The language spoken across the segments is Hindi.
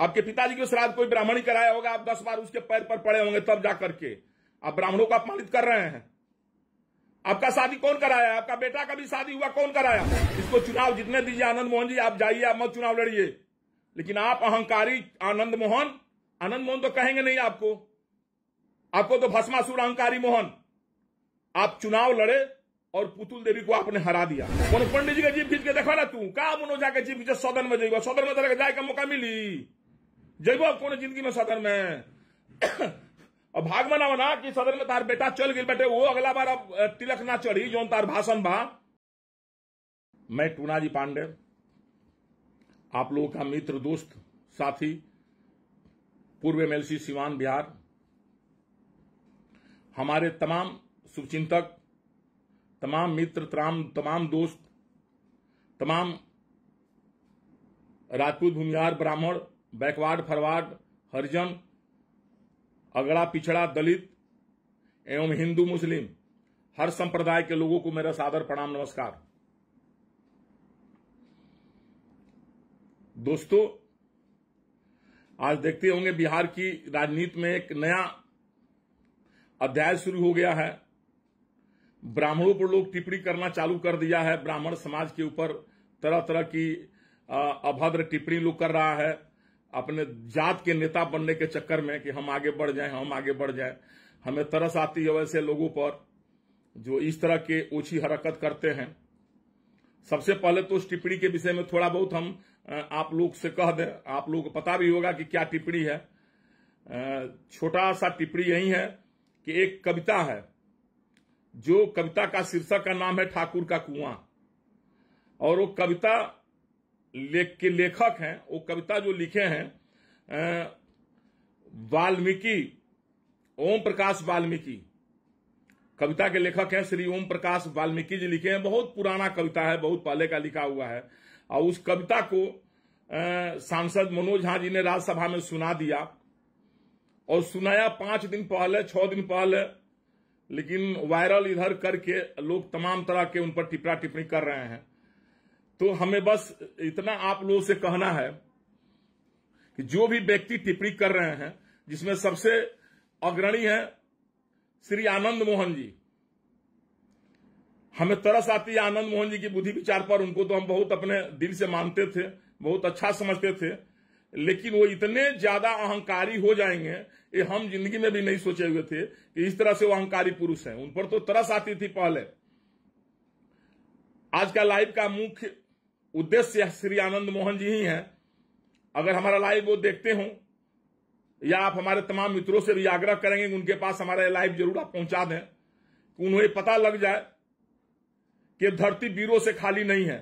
आपके पिताजी के श्राद्ध कोई ब्राह्मण ही कराया होगा आप दस बार उसके पैर पर पड़े होंगे तब जाकर के आप ब्राह्मणों को अपमानित कर रहे हैं आपका शादी कौन कराया आपका बेटा का भी शादी हुआ कौन कराया इसको चुनाव जितने दीजिए आनंद मोहन जी आप जाइए आप मत चुनाव लड़िए लेकिन आप अहंकारी आनंद मोहन आनंद मोहन तो कहेंगे नहीं आपको आपको तो भस्मासुर अहंकारी मोहन आप चुनाव लड़े और पुतुल देवी को आपने हरा दिया कोनो पंडित जी का जीप खींच के देखा ना तू का मनोजा जाके जीप खींचे सदन में जाएगा सदन में जाएगा तो जाए का मौका मिली जैबो कोनो जिंदगी में सदन में अब भाग मना बना कि सदन में तार बेटा चल गए बेटे वो अगला बार अब तिलक ना चढ़ी जो तार भाषण बा मैं टूना जी पांडे आप लोगों का मित्र दोस्त साथी पूर्व एमएलसी सिवान बिहार हमारे तमाम शुभचिंतक तमाम मित्र तमाम तमाम दोस्त तमाम राजपूत भूमिहार ब्राह्मण बैकवार्ड फरवार्ड हरिजन अगड़ा पिछड़ा दलित एवं हिंदू मुस्लिम हर संप्रदाय के लोगों को मेरा सादर प्रणाम नमस्कार दोस्तों आज देखते होंगे बिहार की राजनीति में एक नया अध्याय शुरू हो गया है ब्राह्मणों पर लोग टिप्पणी करना चालू कर दिया है ब्राह्मण समाज के ऊपर तरह तरह की अभद्र टिप्पणी लोग कर रहा है अपने जात के नेता बनने के चक्कर में कि हम आगे बढ़ जाएं हम आगे बढ़ जाएं हमें तरस आती है वैसे लोगों पर जो इस तरह के ओछी हरकत करते हैं सबसे पहले तो उस टिप्पणी के विषय में थोड़ा बहुत हम आप लोग से कह दें आप लोग को पता भी होगा कि क्या टिप्पणी है छोटा सा टिप्पणी यही है कि एक कविता है जो कविता का शीर्षक का नाम है ठाकुर का कुआं और वो कविता लेख के लेखक हैं वो कविता जो लिखे हैं वाल्मीकि ओम प्रकाश वाल्मीकि कविता के लेखक हैं श्री ओम प्रकाश वाल्मीकि जी लिखे हैं बहुत पुराना कविता है बहुत पहले का लिखा हुआ है और उस कविता को सांसद मनोज झा जी ने राज्यसभा में सुना दिया और सुनाया पांच दिन पहले छह दिन पहले लेकिन वायरल इधर करके लोग तमाम तरह के उन पर टिप्पणा टिप्पणी कर रहे हैं तो हमें बस इतना आप लोगों से कहना है कि जो भी व्यक्ति टिप्पणी कर रहे हैं जिसमें सबसे अग्रणी है श्री आनंद मोहन जी हमें तरस आती है आनंद मोहन जी की बुद्धि विचार पर उनको तो हम बहुत अपने दिल से मानते थे बहुत अच्छा समझते थे लेकिन वो इतने ज्यादा अहंकारी हो जाएंगे ये हम जिंदगी में भी नहीं सोचे हुए थे कि इस तरह से वो अहंकारी पुरुष हैं उन पर तो तरस आती थी पहले आज का लाइव का मुख्य उद्देश्य श्री आनंद मोहन जी ही हैं अगर हमारा लाइव वो देखते हो या आप हमारे तमाम मित्रों से भी आग्रह करेंगे उनके पास हमारा लाइव जरूर आप पहुंचा दें कि उन्हें पता लग जाए कि धरती वीरों से खाली नहीं है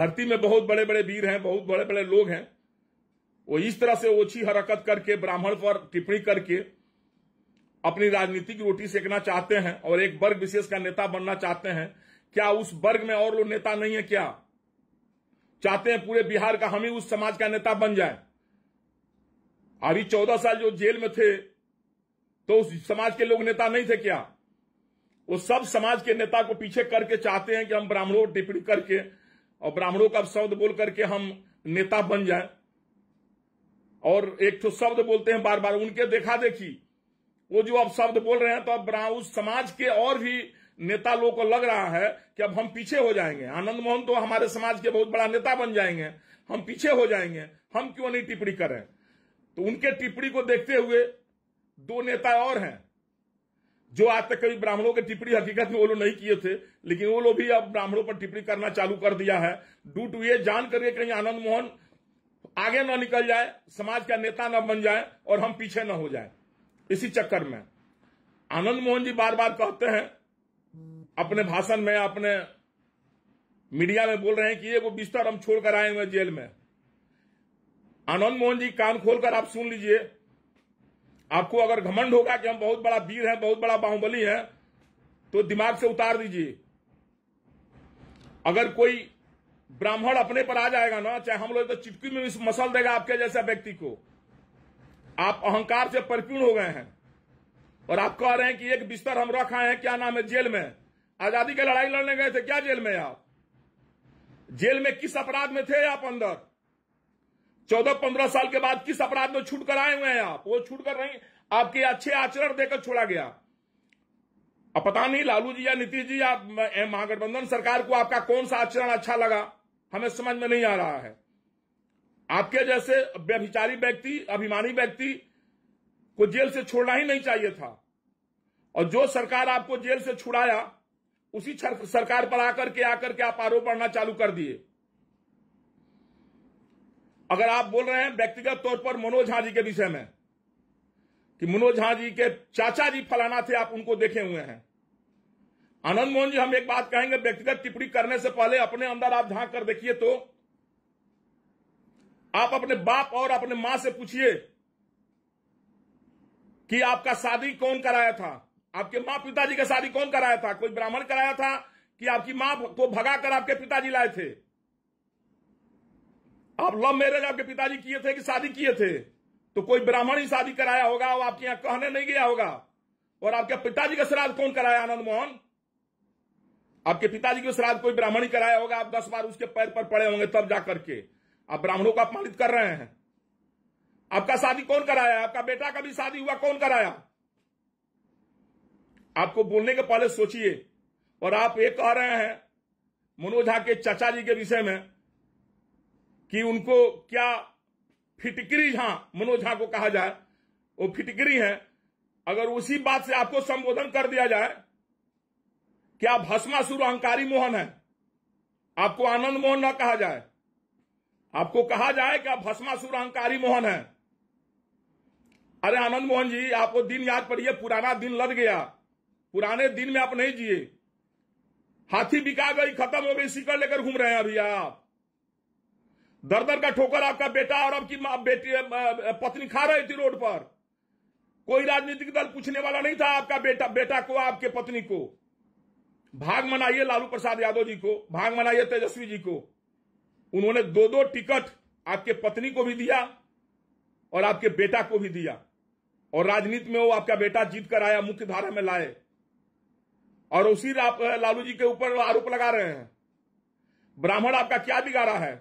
धरती में बहुत बड़े बड़े वीर हैं बहुत बड़े बड़े लोग हैं वो इस तरह से ओछी हरकत करके ब्राह्मण पर टिप्पणी करके अपनी राजनीति की रोटी सेकना चाहते हैं और एक वर्ग विशेष का नेता बनना चाहते हैं क्या उस वर्ग में और लोग नेता नहीं है क्या चाहते हैं पूरे बिहार का हम ही उस समाज का नेता बन जाए अभी चौदह साल जो जेल में थे तो उस समाज के लोग नेता नहीं थे क्या वो सब समाज के नेता को पीछे करके चाहते हैं कि हम ब्राह्मणों टिप्पणी करके और ब्राह्मणों का शब्द बोल करके हम नेता बन जाए और एक तो शब्द बोलते हैं बार बार उनके देखा देखी वो जो अब शब्द बोल रहे हैं तो अब उस समाज के और भी नेता लोगों को लग रहा है कि अब हम पीछे हो जाएंगे आनंद मोहन तो हमारे समाज के बहुत बड़ा नेता बन जाएंगे हम पीछे हो जाएंगे हम क्यों नहीं टिप्पणी करें तो उनके टिप्पणी को देखते हुए दो नेता और हैं जो आज तक कभी ब्राह्मणों की टिप्पणी हकीकत में वो लोग नहीं किए थे लेकिन वो लोग भी अब ब्राह्मणों पर टिप्पणी करना चालू कर दिया है डू टू ये जान करके कहीं आनंद मोहन आगे ना निकल जाए समाज का नेता ना बन जाए और हम पीछे ना हो जाए इसी चक्कर में आनंद मोहन जी बार बार कहते हैं अपने भाषण में अपने मीडिया में बोल रहे हैं कि ये वो बिस्तर हम छोड़कर आए हुए जेल में आनंद मोहन जी कान खोलकर आप सुन लीजिए आपको अगर घमंड होगा कि हम बहुत बड़ा वीर हैं बहुत बड़ा बाहुबली हैं तो दिमाग से उतार दीजिए अगर कोई ब्राह्मण अपने पर आ जाएगा ना चाहे हम लोग तो चिटकी में मसल देगा आपके जैसा व्यक्ति को आप अहंकार से परिपूर्ण हो गए हैं और आप कह रहे हैं कि एक बिस्तर हम रखा है क्या नाम है जेल में आजादी की लड़ाई लड़ने गए थे क्या जेल में आप जेल में किस अपराध में थे आप अंदर चौदह पंद्रह साल के बाद किस अपराध में छूट कर आए हुए हैं आप वो छूट कर नहीं आपके अच्छे आचरण देकर छोड़ा गया अब पता नहीं लालू जी या नीतीश जी या महागठबंधन सरकार को आपका कौन सा आचरण अच्छा लगा हमें समझ में नहीं आ रहा है आपके जैसे व्यभिचारी व्यक्ति अभिमानी व्यक्ति को जेल से छोड़ना ही नहीं चाहिए था और जो सरकार आपको जेल से छुड़ाया उसी सरकार पर आकर के आकर के आप आरोप लड़ना चालू कर दिए अगर आप बोल रहे हैं व्यक्तिगत तौर पर मनोज झा जी के विषय में कि मनोज झा जी के चाचा जी फलाना थे आप उनको देखे हुए हैं आनंद मोहन जी हम एक बात कहेंगे व्यक्तिगत टिप्पणी करने से पहले अपने अंदर आप झांक कर देखिए तो आप अपने बाप और अपने मां से पूछिए कि आपका शादी कौन कराया था आपके माँ पिताजी का शादी कौन कराया था कोई ब्राह्मण कराया था कि आपकी माँ को भगा कर आपके पिताजी लाए थे आप लव मैरिज आपके पिताजी किए थे कि शादी किए थे तो कोई ब्राह्मण ही शादी कराया होगा वो आपके यहां कहने नहीं गया होगा और आपके पिताजी का श्राद्ध कौन कराया आनंद मोहन आपके पिताजी का श्राद्ध कोई ब्राह्मण ही कराया होगा आप दस बार उसके पैर पर पड़े होंगे तब जाकर के आप ब्राह्मणों को अपमानित कर रहे हैं आपका शादी कौन कराया आपका बेटा का भी शादी हुआ कौन कराया आपको बोलने के पहले सोचिए और आप ये कह रहे हैं मनोज झा के चाचा जी के विषय में कि उनको क्या फिटकरी झा मनोज झा को कहा जाए वो फिटकरी है अगर उसी बात से आपको संबोधन कर दिया जाए क्या भस्मा भस्मासुर अहंकारी मोहन है आपको आनंद मोहन न कहा जाए आपको कहा जाए कि आप भस्मासुर अहंकारी मोहन है अरे आनंद मोहन जी आपको दिन याद पड़िए पुराना दिन लग गया पुराने दिन में आप नहीं जिए हाथी बिका गई खत्म हो गई सीकर लेकर घूम रहे हैं अभी आप दर दर का ठोकर आपका बेटा और आपकी बेटी पत्नी खा रही थी रोड पर कोई राजनीतिक दल पूछने वाला नहीं था आपका बेटा बेटा को आपके पत्नी को भाग मनाइए लालू प्रसाद यादव जी को भाग मनाइए तेजस्वी जी को उन्होंने दो दो टिकट आपके पत्नी को भी दिया और आपके बेटा को भी दिया और राजनीति में वो आपका बेटा जीत कर आया मुख्य धारा में लाए और उसी लालू जी के ऊपर आरोप लगा रहे हैं ब्राह्मण आपका क्या बिगाड़ा है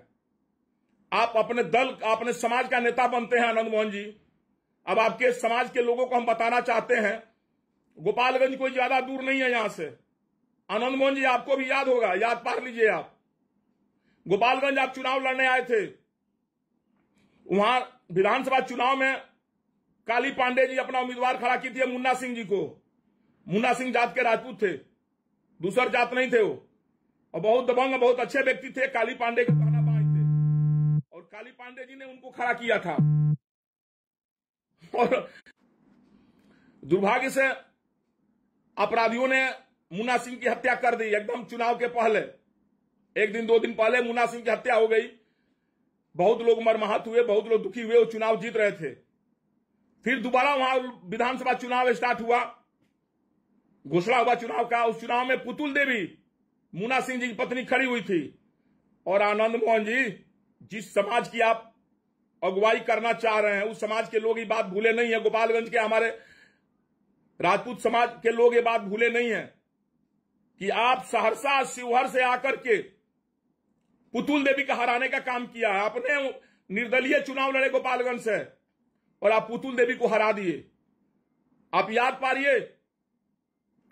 आप अपने दल अपने समाज का नेता बनते हैं आनंद मोहन जी अब आपके समाज के लोगों को हम बताना चाहते हैं गोपालगंज कोई ज्यादा दूर नहीं है यहां से आनंद मोहन जी आपको भी याद होगा याद पार लीजिए आप गोपालगंज आप चुनाव लड़ने आए थे वहां विधानसभा चुनाव में काली पांडे जी अपना उम्मीदवार खड़ा की थी मुन्ना सिंह जी को मुन्ना सिंह जात के राजपूत थे दूसर जात नहीं थे वो और बहुत दबंग बहुत अच्छे व्यक्ति थे काली पांडे के ताना बाई थे और काली पांडे जी ने उनको खड़ा किया था और दुर्भाग्य से अपराधियों ने मुन्ना सिंह की हत्या कर दी एकदम चुनाव के पहले एक दिन दो दिन पहले मुन्ना सिंह की हत्या हो गई बहुत लोग मरमाहत हुए बहुत लोग दुखी हुए वो चुनाव जीत रहे थे फिर दोबारा वहां विधानसभा चुनाव स्टार्ट हुआ घोषणा हुआ चुनाव का उस चुनाव में पुतुल देवी मुना सिंह जी की पत्नी खड़ी हुई थी और आनंद मोहन जी जिस समाज की आप अगुवाई करना चाह रहे हैं उस समाज के लोग ये बात भूले नहीं है गोपालगंज के हमारे राजपूत समाज के लोग ये बात भूले नहीं है कि आप सहरसा शिवहर से आकर के पुतुल देवी का हराने का काम किया है आपने निर्दलीय चुनाव लड़े गोपालगंज से और आप पुतुल देवी को हरा दिए आप याद पा है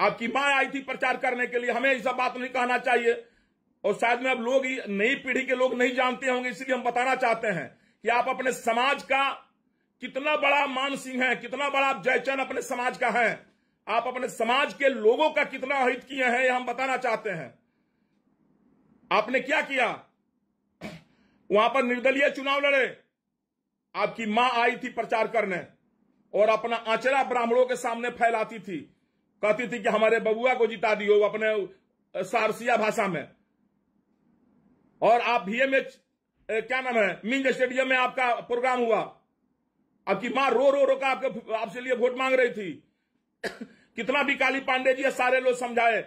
आपकी मां आई थी प्रचार करने के लिए हमें ऐसा बात नहीं कहना चाहिए और शायद में अब लोग नई पीढ़ी के लोग नहीं जानते होंगे इसलिए हम बताना चाहते हैं कि आप अपने समाज का कितना बड़ा मान सिंह है कितना बड़ा जयचंद अपने समाज का है आप अपने समाज के लोगों का कितना हित किए हैं यह हम बताना चाहते हैं आपने क्या किया वहां पर निर्दलीय चुनाव लड़े आपकी मां आई थी प्रचार करने और अपना आचरा ब्राह्मणों के सामने फैलाती थी कहती थी कि हमारे बबुआ को जिता दियो अपने सारसिया भाषा में और आप भीएमएच क्या नाम है मिंज स्टेडियम में आपका प्रोग्राम हुआ आपकी मां रो रो रो का आपके आपसे लिए वोट मांग रही थी कितना भी काली पांडे जी सारे लोग समझाए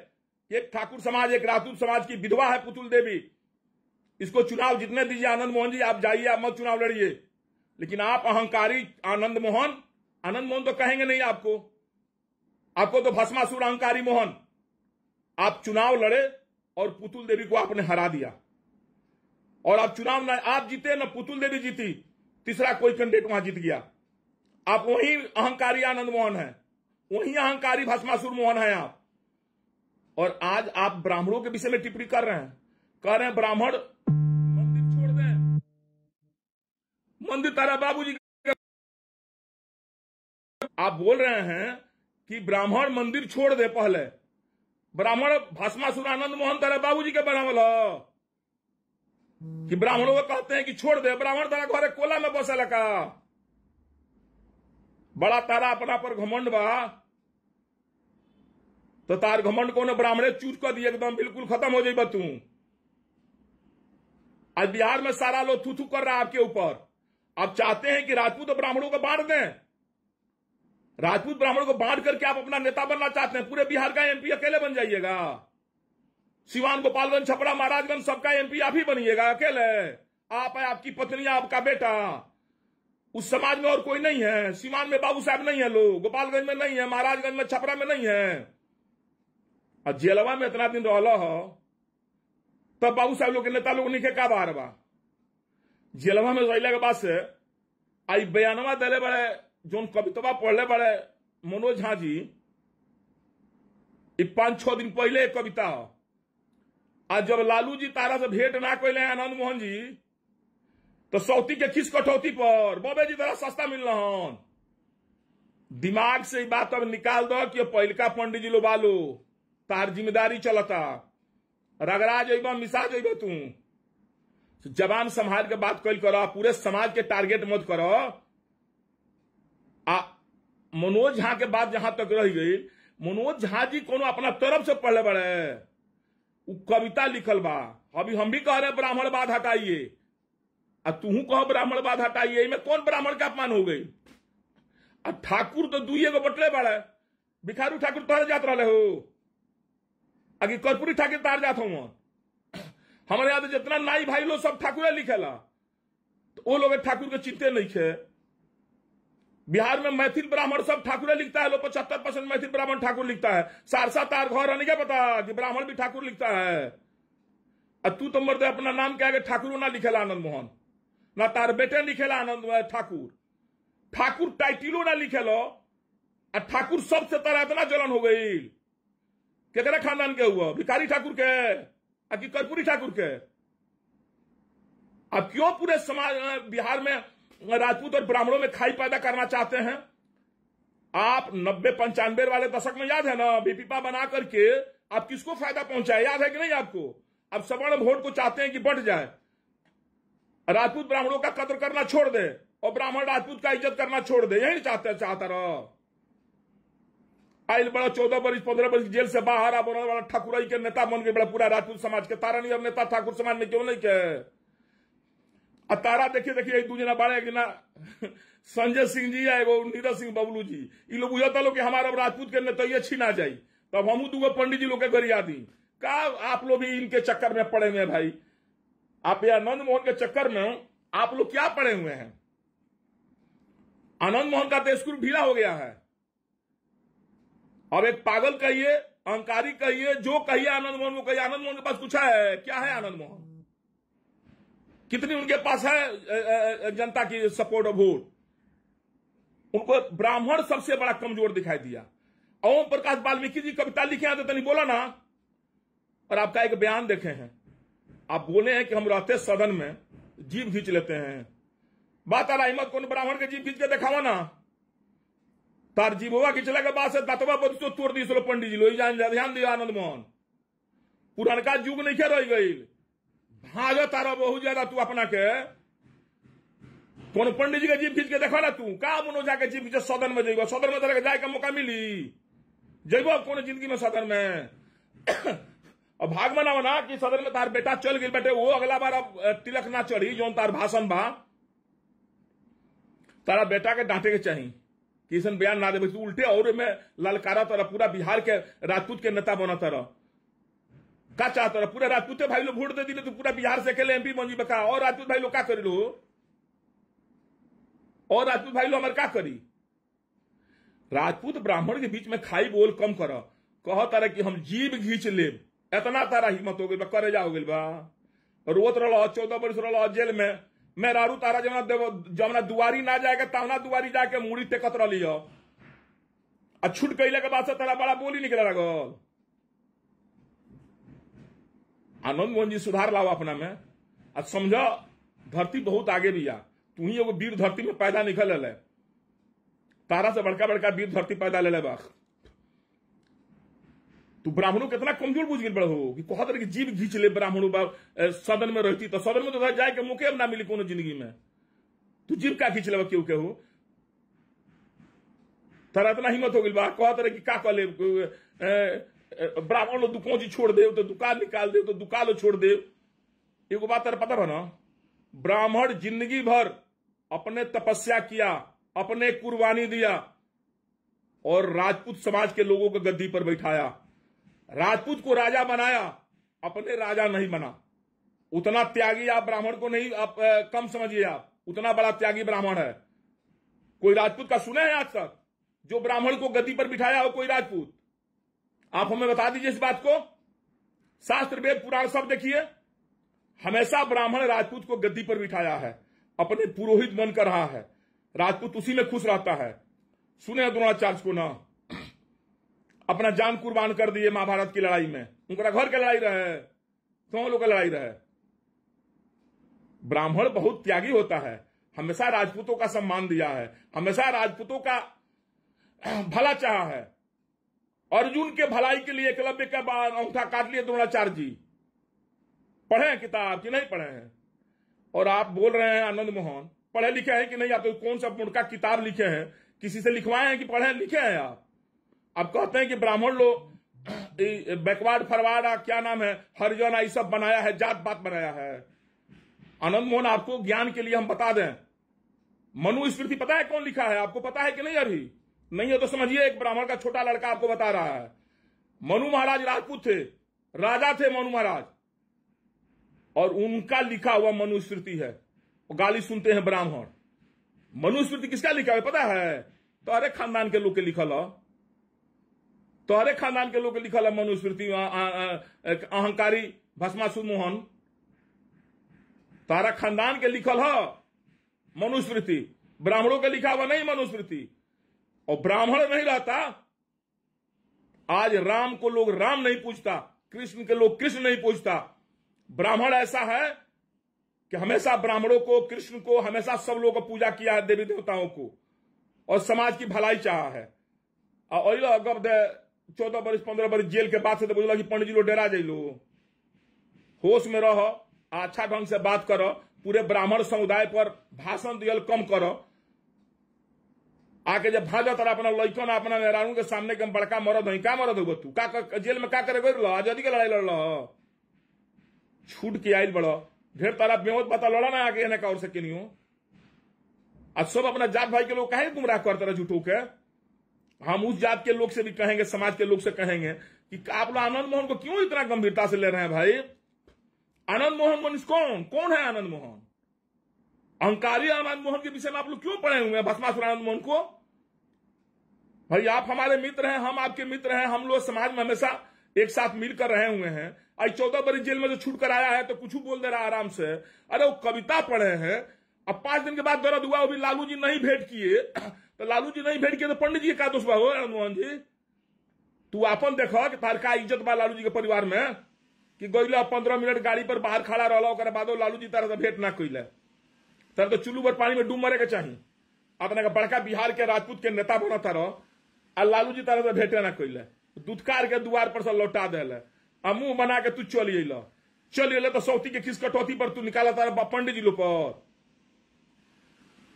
एक ठाकुर समाज एक राजपूत समाज की विधवा है पुतुल देवी इसको चुनाव जितने दीजिए आनंद मोहन जी आप जाइए आप मत चुनाव लड़िए लेकिन आप अहंकारी आनंद मोहन आनंद मोहन तो कहेंगे नहीं आपको आपको तो भस्मासुर अहंकारी मोहन आप चुनाव लड़े और पुतुल देवी को आपने हरा दिया और आप चुनाव न आप जीते न पुतुल देवी जीती तीसरा कोई कैंडिडेट वहां जीत गया आप वही अहंकारी आनंद मोहन है वही अहंकारी भस्मासुर मोहन है आप और आज आप ब्राह्मणों के विषय में टिप्पणी कर रहे हैं कह रहे हैं ब्राह्मण मंदिर छोड़ दें मंदिर तारा बाबू जी आप बोल रहे हैं कि ब्राह्मण मंदिर छोड़ दे पहले ब्राह्मण भाषमासुर आनंद मोहन तारा जी के बनावल कि ब्राह्मणों को कहते हैं कि छोड़ दे ब्राह्मण तारा घरे कोला में बसल का बड़ा तारा अपना पर घमंड बा तो तार घमंड को ने ब्राह्मणे चूट कर दिए एकदम बिल्कुल खत्म हो जाए बतू आज बिहार में सारा लोग थू थू कर रहा है आपके ऊपर आप चाहते हैं कि राजपूत ब्राह्मणों को बांट दें राजपूत ब्राह्मण को बांट करके आप अपना नेता बनना चाहते हैं पूरे बिहार का एमपी अकेले बन जाइएगा सिवान गोपालगंज छपरा महाराजगंज सबका एमपी आप ही बनिएगा अकेले आप है आपकी पत्नी आपका बेटा उस समाज में और कोई नहीं है सिवान में बाबू साहब नहीं है लोग गोपालगंज में नहीं है महाराजगंज में छपरा में नहीं है और जेलवा में इतना दिन रहल हो तब बाबू साहब लोग के नेता लोग निके का बाहर बा जेलवा में रहने के बाद से आई बयानवा दिले बड़े जोन कवितवा तो पढ़ले बड़े मनोज झा जी पांच छह दिन पहले कविता आज जब लालू जी तारा से भेंट ना कैले आनंद मोहन जी तो सौती के किस कटौती पर बबे जी तरह सस्ता मिल हन दिमाग से बात अब निकाल दो कि पहलका पंडित जी लोबालो तार जिम्मेदारी चलता रगराज जेब मिसा जेब तू जवान संभाल के बात कैल कर पूरे समाज के टारगेट मत करो आ मनोज झा के बाद जहां तक रह गई मनोज झा जी को अपना तरफ से पढ़ले बड़े कविता लिखल बा अभी हम भी कह रहे ब्राह्मण बाद हटाइए आ तुह कह ब्राह्मण बाध हटाइए में कौन ब्राह्मण का अपमान हो गई आ ठाकुर तो दुए गो बटले बड़े भिखारू ठाकुर तोहर जात रहे हो आगे कर्पूरी ठाकुर तार जात हो हमारे यहाँ जितना नाई भाई लोग सब ठाकुर लिखेला तो वो लोग ठाकुर के चिंते नहीं है बिहार में मैथिल ब्राह्मण सब ठाकुर लिखता है लोग पचहत्तर परसेंट मैथिल ब्राह्मण ठाकुर लिखता है सारसा तार घर आने क्या पता कि ब्राह्मण भी ठाकुर लिखता है तू तो मर्द अपना नाम क्या ठाकुर ना लिखेला आनंद मोहन ना तार बेटे लिखेला आनंद मोहन ठाकुर ठाकुर टाइटिलो ना लिखेलो आ ठाकुर सबसे तारा इतना जलन हो गई केकरा खानदान के हुआ भिकारी ठाकुर के आ कि कर्पूरी ठाकुर के अब क्यों पूरे समाज बिहार में राजपूत और ब्राह्मणों में खाई पैदा करना चाहते हैं आप नब्बे पंचानबे वाले दशक में याद है ना बीपीपा बना करके आप किसको फायदा पहुंचाए याद है कि नहीं आपको अब सवर्ण वोट को चाहते हैं कि बढ़ जाए राजपूत ब्राह्मणों का कदर करना छोड़ दे और ब्राह्मण राजपूत का इज्जत करना छोड़ दे यही चाहते चाहता रहो आइल बड़ा चौदह बरिश पंद्रह बरिश जेल से बाहर आप ठाकुर के नेता बन गए बड़ा पूरा राजपूत समाज के तारा नहीं अब नेता ठाकुर समाज में क्यों नहीं के आ तारा देखिए देखिए एक दूजे बाड़े कि ना संजय सिंह जी आ एगो नीरज सिंह बबलू जी इ लोग बुझाता लोग हमारा राजपूत के नेतैया तो छीना जाई तब हम दूगो पंडित जी लोग के गरिया दी का आप लोग भी इनके चक्कर में पड़े हुए भाई आप ये आनंद मोहन के चक्कर में आप लोग क्या पड़े हुए हैं आनंद मोहन का तो स्कूल ढीला हो गया है अब एक पागल कहिए अहंकारी कहिए जो कहिए आनंद मोहन वो कहिए आनंद मोहन के पास कुछ है क्या है आनंद मोहन कितनी उनके पास है जनता की सपोर्ट और वोट उनको ब्राह्मण सबसे बड़ा कमजोर दिखाई दिया ओम प्रकाश वाल्मीकि जी कविता लिखे आते नहीं तो बोला ना और आपका एक बयान देखे हैं आप बोले हैं कि हम रहते सदन में जीव खींच लेते हैं बात आ अहमद कौन ब्राह्मण के जीव खींच के दिखावा ना तार जीवोवा खिंचला के बाद से दतवा बद तोड़ दी पंडित जी लो ध्यान दिया आनंद मोहन पुरनका युग नहीं रही गई भाजो हाँ, तारा बहुत ज्यादा तू अपना के कौन पंडित जी के जीप खींच के देखो ना तू का मनो जाके जीप खींच सदन में जेबो सदन में तरह जाए का मौका मिली जेबो कौन जिंदगी में सदन में और भाग मना ना कि सदन में तार बेटा चल गिर बैठे वो अगला बार अब तिलक ना चढ़ी जो तार भाषण बा तारा बेटा के डांटे के चाहिए किसन बयान ना दे उल्टे और में ललकारा तारा पूरा बिहार के राजपूत के नेता बना तारा का चाहता तो रहा पूरा राजपूत भाई लोग वोट दे दिले तू तो पूरा बिहार से खेले एमपी मंजी बका और राजपूत भाई लोग का करी लो और राजपूत भाई लोग हमारे का करी राजपूत ब्राह्मण के बीच में खाई बोल कम कर कह तारा कि हम जीव घींच ले इतना तारा हिम्मत हो गई बा करे जा हो गई बा रोत रहा चौदह वर्ष रहा जेल में मैं रारू तारा जमना जमना दुआरी ना जाएगा तहना दुआरी जाके मुड़ी टेकत रही आ छूट के बाद से तारा बड़ा बोली निकल रहा आनंद मोहन जी सुधार लाओ अपना में आ समझ धरती बहुत आगे भी आ तू ही एगो वीर धरती में पैदा निकल है तारा से बड़का बड़का वीर धरती पैदा ले बा तू ब्राह्मणों कितना कमजोर बुझ गिर बढ़ो कि कहा तरह की जीव घींच ले ब्राह्मणों बा सदन में रहती तो सदन में तो जाए के मौके अब ना मिली को जिंदगी में तू जीव का खींच लेबा क्यों केहू तारा इतना हिम्मत हो गई बा कहा तरह की का कह ले ब्राह्मण जी छोड़ दे तो दुकान निकाल दे तो दुकान छोड़ दे एगो बात तार पता ना ब्राह्मण जिंदगी भर अपने तपस्या किया अपने कुर्बानी दिया और राजपूत समाज के लोगों को गद्दी पर बैठाया राजपूत को राजा बनाया अपने राजा नहीं बना उतना त्यागी आप ब्राह्मण को नहीं आप कम समझिए आप उतना बड़ा त्यागी ब्राह्मण है कोई राजपूत का सुना है आज तक जो ब्राह्मण को गद्दी पर बिठाया हो कोई राजपूत आप हमें बता दीजिए इस बात को शास्त्र वेद पुराण सब देखिए हमेशा ब्राह्मण राजपूत को गद्दी पर बिठाया है अपने पुरोहित मन कर रहा है राजपूत उसी में खुश रहता है सुने द्रोणाचार्य को ना अपना जान कुर्बान कर दिए महाभारत की लड़ाई में उनका घर का लड़ाई रहे क्यों लोग लड़ाई रहे ब्राह्मण बहुत त्यागी होता है हमेशा राजपूतों का सम्मान दिया है हमेशा राजपूतों का भला चाहा है अर्जुन के भलाई के लिए एकलव्य बाद अंगूठा काट लिए द्रोणाचार्य जी पढ़े हैं किताब कि नहीं पढ़े हैं और आप बोल रहे हैं आनंद मोहन पढ़े लिखे हैं कि नहीं आप तो कौन सा मुड़का किताब लिखे हैं किसी से लिखवाए हैं कि पढ़े लिखे हैं आप आप कहते हैं कि ब्राह्मण लोग बैकवर्ड फरवाड़ा क्या नाम है हरिजन आई सब बनाया है जात बात बनाया है आनंद मोहन आपको ज्ञान के लिए हम बता दें मनु स्मृति पता है कौन लिखा है आपको पता है कि नहीं अभी नहीं हो तो समझिए एक ब्राह्मण का छोटा लड़का आपको बता रहा है मनु महाराज राजपूत थे राजा थे मनु महाराज और उनका लिखा हुआ मनुस्मृति है गाली सुनते हैं ब्राह्मण मनुस्मृति किसका लिखा हुआ पता है तो अरे खानदान के लोग के लिखल तो अरे खानदान के लोग के लिखल है मनुस्मृति अहंकारी भस्मा मोहन तारा खानदान के लिखल है मनुस्मृति ब्राह्मणों के लिखा हुआ नहीं मनुस्मृति और ब्राह्मण नहीं रहता आज राम को लोग राम नहीं पूछता कृष्ण के लोग कृष्ण नहीं पूछता ब्राह्मण ऐसा है कि हमेशा ब्राह्मणों को कृष्ण को हमेशा सब लोगों को पूजा किया है देवी देवताओं को और समाज की भलाई चाह है और चौदह बरस पंद्रह बरस जेल के बाद से तो बोला कि पंडित जी लोग डेरा लो होश में रहो अच्छा ढंग से बात करो पूरे ब्राह्मण समुदाय पर भाषण दियल कम करो आके जब भाग जाता अपना लड़कन अपना मेहरानू के सामने के बड़का मरद हई का मरद हो तू का, जेल में का करे गई आजादी के लड़ाई लड़ छूट के आई बड़ ढेर तारा बेहद बता लड़ा ना आगे ना और से किनियो आज सब अपना जात भाई के लोग कहे गुमराह कर तेरा झूठो के हम उस जात के लोग से भी कहेंगे समाज के लोग से कहेंगे कि आप लोग आनंद मोहन को क्यों इतना गंभीरता से ले रहे हैं भाई आनंद मोहन मनीष कौन कौन है आनंद मोहन अहंकारी आनंद मोहन के विषय में आप लोग क्यों पढ़े हुए हैं भस्मा आनंद मोहन को भाई आप हमारे मित्र हैं हम आपके मित्र हैं हम लोग समाज में हमेशा एक साथ मिलकर रहे हुए हैं आई चौदह बड़ी जेल में जो छूट कर आया है तो कुछ बोल दे रहा आराम से अरे वो कविता पढ़े हैं अब पांच दिन के बाद दर्द हुआ वो भी लालू जी तो नहीं भेंट किए तो लालू जी नहीं भेंट किए तो पंडित जी का दोष हो मोहन जी तू अपन देखो कि तार का इज्जत बा लालू जी के परिवार में कि गई पंद्रह मिनट गाड़ी पर बाहर खड़ा रहा बाद लालू जी तारा से भेंट ना कैला तेरे तो चुल्लू भर पानी में डूब मरे के चाहिए अपने का बड़का बिहार के राजपूत के नेता बना था आ लालू जी तरह से भेटे ना कोई दुदकार के द्वार पर से लौटा दिले आ मुंह बना के तू चल अल चल अल तो सौती के खिस कटौती पर तू निकाला तारा पंडित जी लो पर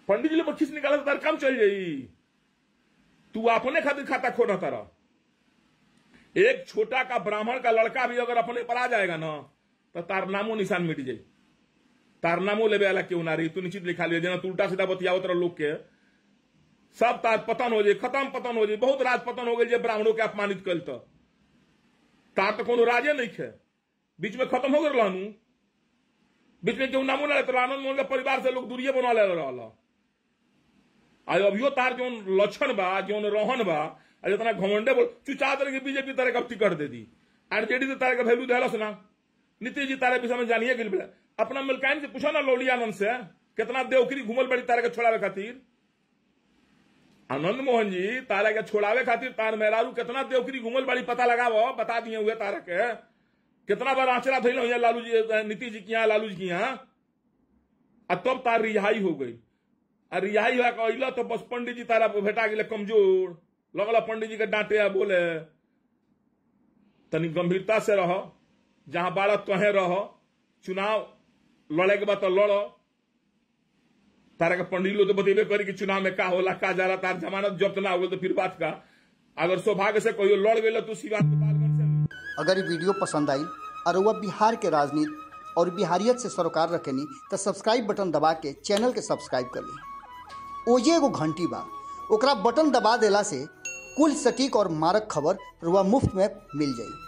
पंडित जी लोग पर खिस निकाला तो तार कम चल जाये तू अपने खातिर खाता खोना तारा एक छोटा का ब्राह्मण का लड़का भी अगर अपने पर आ जाएगा ना तो तार नामो निशान मिट जाये तारनामो लेवे वाला क्यों ना रही तू निश्चित लिखा लिया जना उल्टा सीधा बतिया तरह लोग के सब ताज पतन हो जाए खत्म पतन हो जाए बहुत राज पतन हो गए ब्राह्मणों के अपमानित कल तो तार तो कोनो राजे नहीं है बीच में खत्म हो गए रहनू बीच में क्यों नामो ना तो रानंद मोहन परिवार से लोग दूरिये बना ले रहा आज अभियो तार जो लक्षण बा जो रोहन बा आज इतना घमंडे बोल चुचा तरह के बीजेपी तरह का टिकट दे दी आरजेडी से तो तार का वैल्यू दहलस सुना नीतीश जी तारे विषय में जानिए गिल अपना मिलकान से पूछो ना लोलियानंद आनंद से कितना देवगिरी घूमल बड़ी तारे के छोड़ावे खातिर आनंद मोहन जी तारा के छोड़ावे खातिर तार मेहरारू कितना देवगिरी घूमल बड़ी पता लगाओ बता दिए हुए तारा के कितना बार आचरा थे यहाँ लालू जी नीतीश जी की यहाँ लालू जी की यहाँ तब तार रिहाई हो गई और रिहाई हुआ कहला तो बस पंडित जी तारा भेटा गए कमजोर लगला पंडित जी के डांटे बोले तनिक गंभीरता से रहो जहां बारह तोहे रह चुनाव लड़े के बाद लड़ तारा के पंडित लोग तो बतेबे करी कि चुनाव में का होला का जा रहा तार जमानत जब्त ना हो तो फिर बात का अगर सौभाग्य से कोई लड़ गए तो उसी तो बात से अगर वीडियो पसंद आई और वह बिहार के राजनीति और बिहारियत से सरोकार रखेनी तो सब्सक्राइब बटन दबा के चैनल के सब्सक्राइब कर ली ओजे एगो घंटी बा ओकरा बटन दबा देला से कुल सटीक और मारक खबर रुआ मुफ्त में मिल जाएगी